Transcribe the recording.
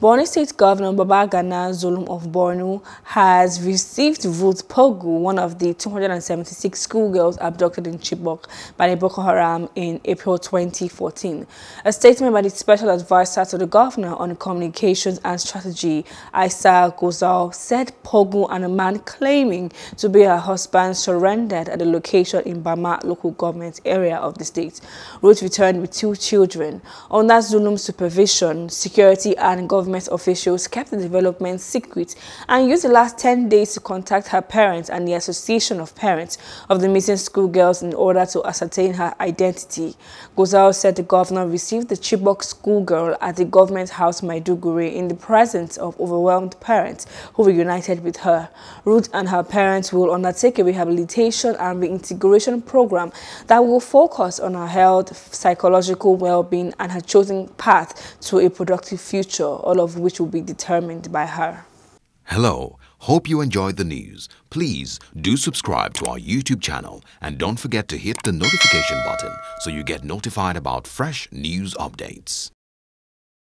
Borno State Governor Babagana Zulum of Borno has received Ruth Pogu, one of the 276 schoolgirls abducted in Chibok by the Boko Haram in April 2014. A statement by the Special Advisor to the Governor on Communications and Strategy, Isa Gozal, said Pogu and a man claiming to be her husband surrendered at a location in Bama local government area of the state. Ruth returned with two children. Under Zulum's supervision, security and government government officials kept the development secret and used the last 10 days to contact her parents and the Association of Parents of the missing schoolgirls in order to ascertain her identity. Gozal said the governor received the Chibok schoolgirl at the government house Maiduguri in the presence of overwhelmed parents who reunited with her. Ruth and her parents will undertake a rehabilitation and reintegration program that will focus on her health, psychological well-being and her chosen path to a productive future all of which will be determined by her. Hello, hope you enjoyed the news. Please do subscribe to our YouTube channel and don't forget to hit the notification button so you get notified about fresh news updates.